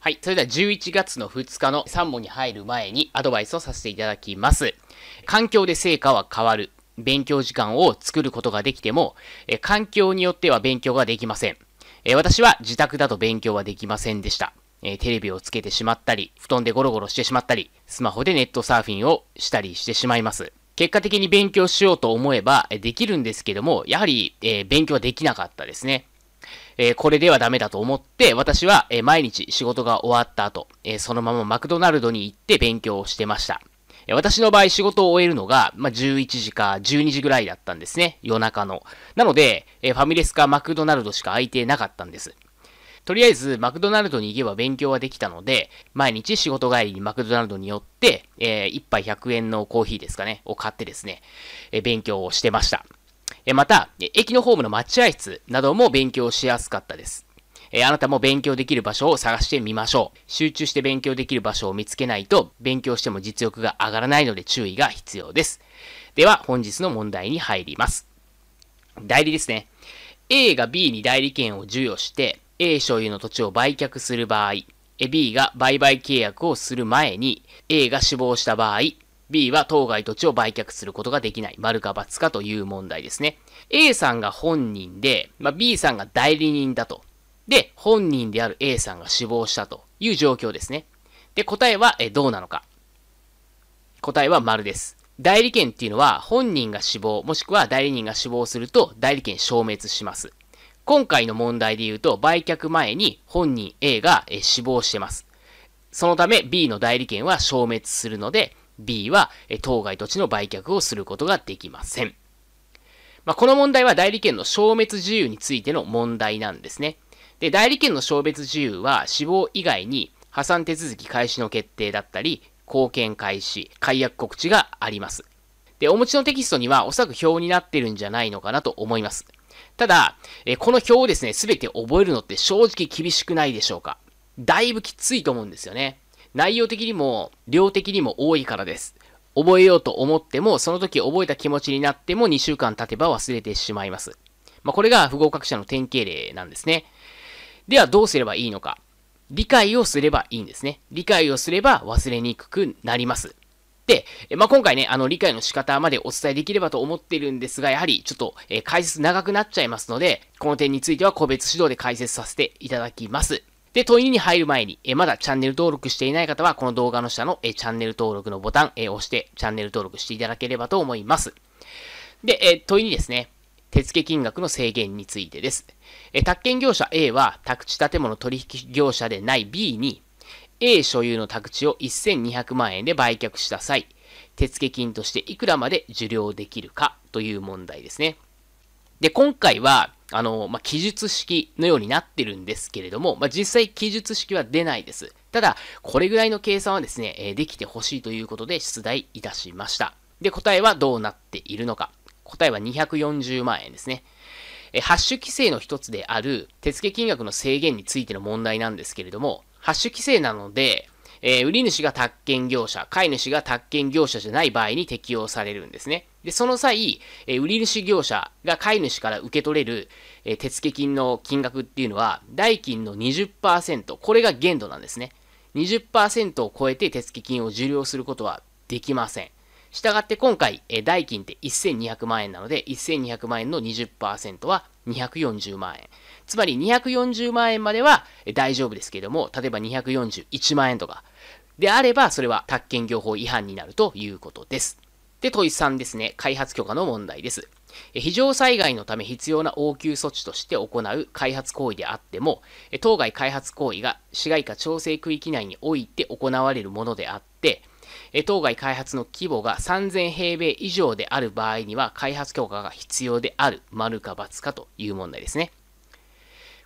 はい。それでは11月の2日の3問に入る前にアドバイスをさせていただきます。環境で成果は変わる。勉強時間を作ることができても、環境によっては勉強ができません。私は自宅だと勉強はできませんでした。えー、テレビをつけてしまったり、布団でゴロゴロしてしまったり、スマホでネットサーフィンをしたりしてしまいます。結果的に勉強しようと思えばできるんですけども、やはり、えー、勉強はできなかったですね。えー、これではダメだと思って、私は、え毎日仕事が終わった後、えそのままマクドナルドに行って勉強をしてました。私の場合仕事を終えるのが、まあ、11時か12時ぐらいだったんですね。夜中の。なので、えファミレスかマクドナルドしか空いてなかったんです。とりあえず、マクドナルドに行けば勉強はできたので、毎日仕事帰りにマクドナルドに寄って、えー、1杯100円のコーヒーですかね、を買ってですね、えー、勉強をしてました。えー、また、駅のホームの待合室なども勉強しやすかったです。えあなたも勉強できる場所を探してみましょう。集中して勉強できる場所を見つけないと、勉強しても実力が上がらないので注意が必要です。では、本日の問題に入ります。代理ですね。A が B に代理権を授与して、A 所有の土地を売却する場合、B が売買契約をする前に、A が死亡した場合、B は当該土地を売却することができない。丸か×かという問題ですね。A さんが本人で、まあ、B さんが代理人だと。で、本人である A さんが死亡したという状況ですね。で、答えはえどうなのか。答えは丸です。代理権っていうのは本人が死亡、もしくは代理人が死亡すると代理権消滅します。今回の問題で言うと、売却前に本人 A が死亡してます。そのため B の代理権は消滅するので、B は当該土地の売却をすることができません。まあ、この問題は代理権の消滅自由についての問題なんですね。で、代理権の消滅自由は死亡以外に破産手続き開始の決定だったり、貢献開始、解約告知があります。で、お持ちのテキストにはおそらく表になってるんじゃないのかなと思います。ただ、えこの表をですね、すべて覚えるのって正直厳しくないでしょうか。だいぶきついと思うんですよね。内容的にも、量的にも多いからです。覚えようと思っても、その時覚えた気持ちになっても2週間経てば忘れてしまいます。まあ、これが不合格者の典型例なんですね。ではどうすればいいのか。理解をすればいいんですね。理解をすれば忘れにくくなります。で、まあ、今回ね、あの、理解の仕方までお伝えできればと思っているんですが、やはりちょっと、えー、解説長くなっちゃいますので、この点については個別指導で解説させていただきます。で、問いに入る前に、えまだチャンネル登録していない方は、この動画の下の、えチャンネル登録のボタン、え押してチャンネル登録していただければと思います。で、え問いにですね、手付金額の制限についてです。え、宅建業者 A は、宅地建物取引業者でない B に、A 所有の宅地を1200万円で売却した際、手付金としていくらまで受領できるかという問題ですね。で、今回は、あの、まあ、記述式のようになってるんですけれども、まあ、実際記述式は出ないです。ただ、これぐらいの計算はですね、えできてほしいということで出題いたしました。で、答えはどうなっているのか。答えは240万円ですね。え、ハッシュ規制の一つである手付金額の制限についての問題なんですけれども、発種規制なので、えー、売り主が宅建業者、買い主が宅建業者じゃない場合に適用されるんですね。で、その際、えー、売り主業者が買い主から受け取れる、えー、手付金の金額っていうのは、代金の20%、これが限度なんですね。20%を超えて手付金を受領することはできません。したがって今回、え代金って1200万円なので、1200万円の20%は240万円。つまり240万円までは大丈夫ですけども、例えば241万円とか、であれば、それは宅建業法違反になるということです。で、問い3ですね。開発許可の問題です。非常災害のため必要な応急措置として行う開発行為であっても、当該開発行為が市街化調整区域内において行われるものであって、当該開発の規模が3000平米以上である場合には開発許可が必要である、丸か×かという問題ですね。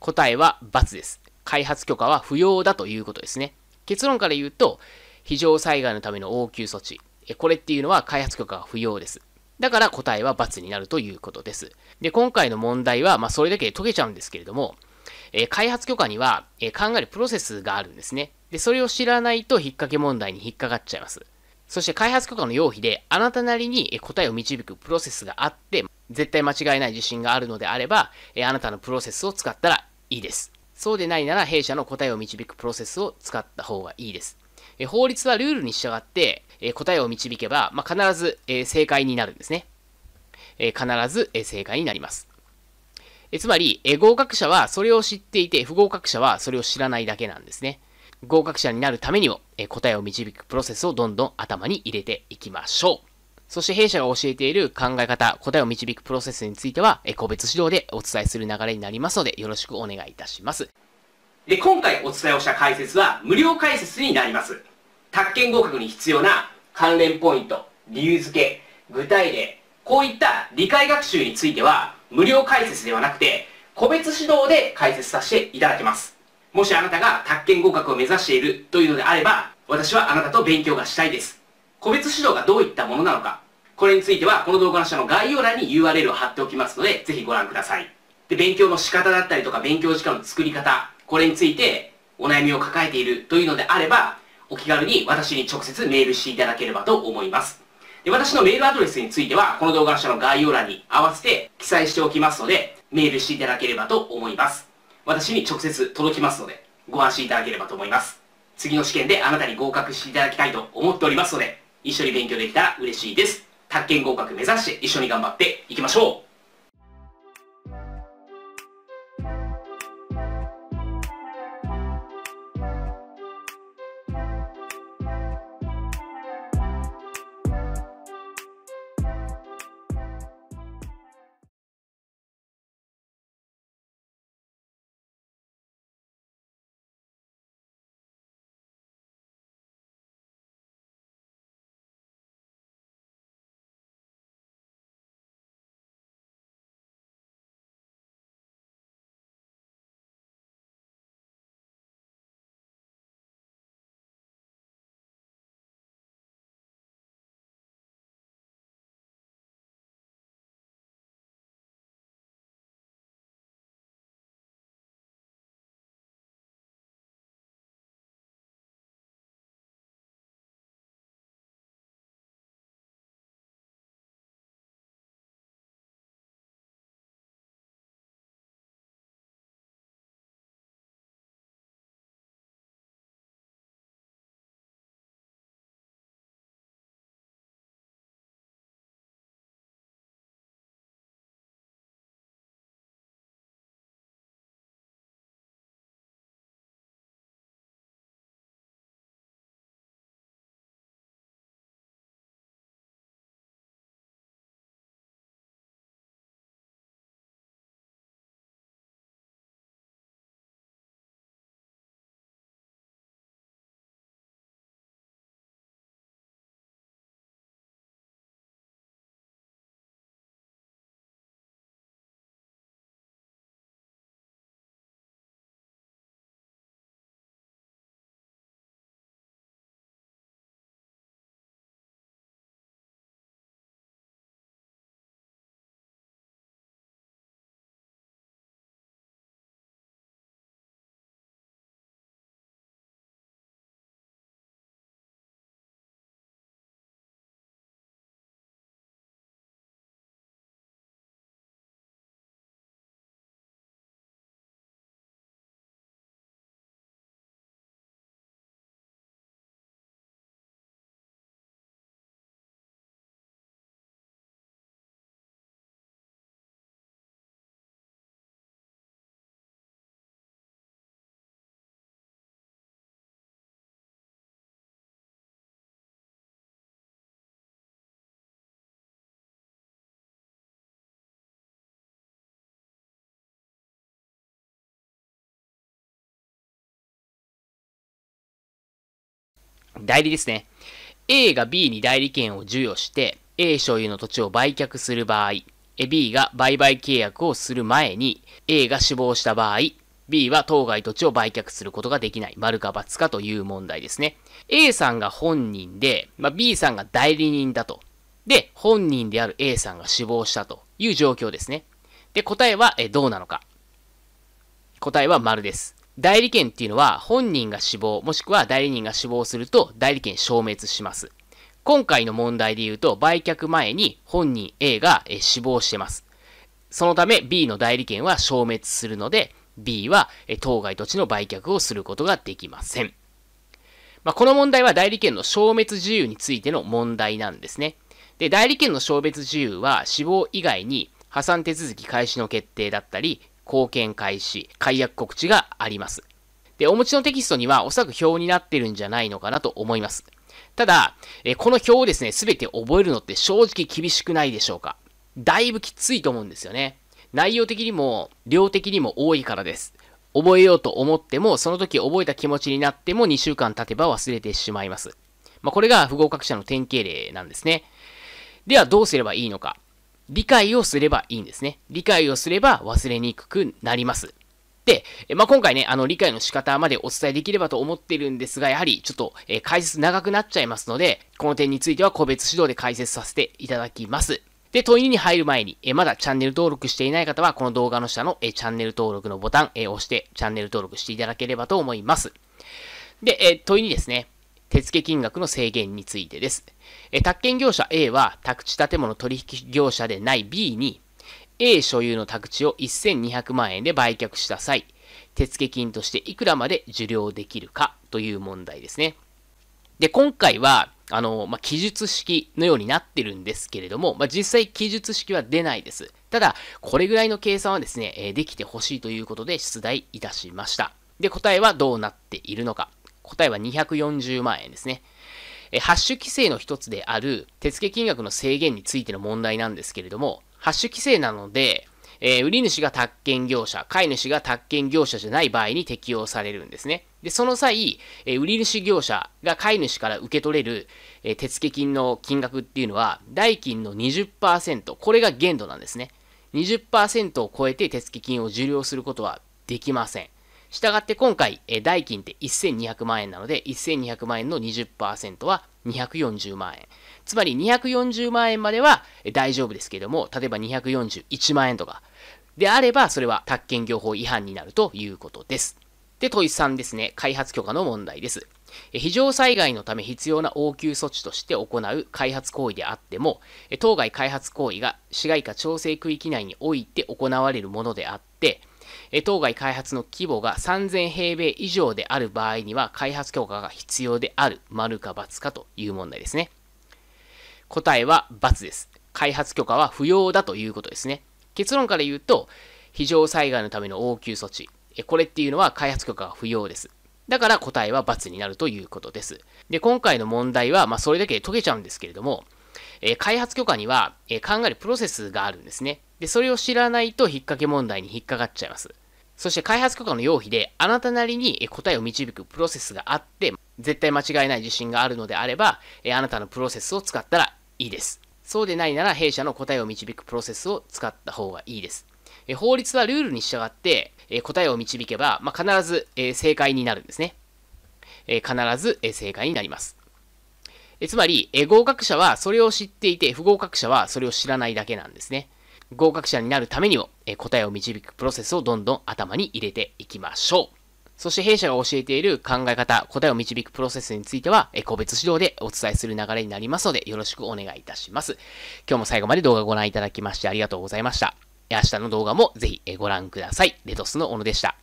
答えは×です。開発許可は不要だということですね。結論から言うと、非常災害のための応急措置。これっていうのは開発許可が不要です。だから答えは×になるということです。で、今回の問題は、まあ、それだけで解けちゃうんですけれども、え開発許可には、え考えるプロセスがあるんですね。で、それを知らないと引っ掛け問題に引っかかっちゃいます。そして開発許可の要否で、あなたなりに答えを導くプロセスがあって、絶対間違いない自信があるのであれば、えあなたのプロセスを使ったらいいです。そうでないなら弊社の答えを導くプロセスを使った方がいいです。え法律はルールに従って、え答えを導けば、まあ、必ず、え正解になるんですね。え必ず、え正解になります。えつまり、え合格者はそれを知っていて、不合格者はそれを知らないだけなんですね。合格者になるためにも、え答えを導くプロセスをどんどん頭に入れていきましょう。そして弊社が教えている考え方、答えを導くプロセスについては、え個別指導でお伝えする流れになりますので、よろしくお願いいたします。で、今回お伝えをした解説は無料解説になります。宅建合格に必要な関連ポイント、理由付け、具体例、こういった理解学習については、無料解説ではなくて、個別指導で解説させていただきます。もしあなたが宅建合格を目指しているというのであれば、私はあなたと勉強がしたいです。個別指導がどういったものなのか、これについてはこの動画の下の概要欄に URL を貼っておきますので、ぜひご覧ください。で、勉強の仕方だったりとか、勉強時間の作り方、これについてお悩みを抱えているというのであれば、お気軽に私に直接メールしていただければと思います。私のメールアドレスについては、この動画の下の概要欄に合わせて記載しておきますので、メールしていただければと思います。私に直接届きますので、ご安心いただければと思います。次の試験であなたに合格していただきたいと思っておりますので、一緒に勉強できたら嬉しいです。宅建合格目指して一緒に頑張っていきましょう代理ですね。A が B に代理権を授与して、A 所有の土地を売却する場合、B が売買契約をする前に、A が死亡した場合、B は当該土地を売却することができない。丸か×かという問題ですね。A さんが本人で、まあ、B さんが代理人だと。で、本人である A さんが死亡したという状況ですね。で、答えは、えどうなのか。答えは丸です。代理権っていうのは本人が死亡、もしくは代理人が死亡すると代理権消滅します。今回の問題で言うと、売却前に本人 A が死亡してます。そのため B の代理権は消滅するので、B は当該土地の売却をすることができません。まあ、この問題は代理権の消滅自由についての問題なんですね。で、代理権の消滅自由は死亡以外に破産手続き開始の決定だったり、貢献開始、解約告知があります。で、お持ちのテキストにはおそらく表になってるんじゃないのかなと思います。ただ、えこの表をですね、すべて覚えるのって正直厳しくないでしょうか。だいぶきついと思うんですよね。内容的にも、量的にも多いからです。覚えようと思っても、その時覚えた気持ちになっても2週間経てば忘れてしまいます。まあ、これが不合格者の典型例なんですね。ではどうすればいいのか。理解をすればいいんですね。理解をすれば忘れにくくなります。で、まあ、今回ね、あの、理解の仕方までお伝えできればと思ってるんですが、やはりちょっと、え解説長くなっちゃいますので、この点については個別指導で解説させていただきます。で、問いに入る前に、えまだチャンネル登録していない方は、この動画の下の、えチャンネル登録のボタン、え押してチャンネル登録していただければと思います。で、え問いにですね。手付金額の制限についてです。え宅建業者 A は宅地建物取引業者でない B に A 所有の宅地を1200万円で売却した際、手付金としていくらまで受領できるかという問題ですね。で、今回は、あの、まあ、記述式のようになってるんですけれども、まあ、実際記述式は出ないです。ただ、これぐらいの計算はですね、えできてほしいということで出題いたしました。で、答えはどうなっているのか。答えは240万円ですね。えハッシュ規制の一つである手付金額の制限についての問題なんですけれども、ハッシュ規制なので、えー、売り主が宅建業者、買い主が宅建業者じゃない場合に適用されるんですね。で、その際、えー、売り主業者が買い主から受け取れる、えー、手付金の金額っていうのは、代金の20%、これが限度なんですね。20%を超えて手付金を受領することはできません。したがって今回、え代金って1200万円なので、1200万円の20%は240万円。つまり240万円までは大丈夫ですけれども、例えば241万円とかであれば、それは宅建業法違反になるということです。で、問い3ですね。開発許可の問題です。非常災害のため必要な応急措置として行う開発行為であっても、当該開発行為が市街化調整区域内において行われるものであって、当該開発の規模が3000平米以上である場合には開発許可が必要である、丸か×かという問題ですね。答えは×です。開発許可は不要だということですね。結論から言うと、非常災害のための応急措置。これっていうのは開発許可が不要です。だから答えは×になるということです。で、今回の問題は、まあ、それだけで解けちゃうんですけれども、え開発許可には、え考えるプロセスがあるんですね。で、それを知らないと引っ掛け問題に引っかかっちゃいます。そして開発許可の要否で、あなたなりに答えを導くプロセスがあって、絶対間違いない自信があるのであれば、えあなたのプロセスを使ったらいいです。そうでないなら弊社の答えを導くプロセスを使った方がいいです。え法律はルールに従って、え答えを導けば、まあ、必ず、え正解になるんですね。え必ず、え正解になります。えつまり、え合格者はそれを知っていて、不合格者はそれを知らないだけなんですね。合格者になるためにも、え答えを導くプロセスをどんどん頭に入れていきましょう。そして弊社が教えている考え方、答えを導くプロセスについては、個別指導でお伝えする流れになりますので、よろしくお願いいたします。今日も最後まで動画をご覧いただきましてありがとうございました。明日の動画もぜひご覧ください。レトスの小野でした。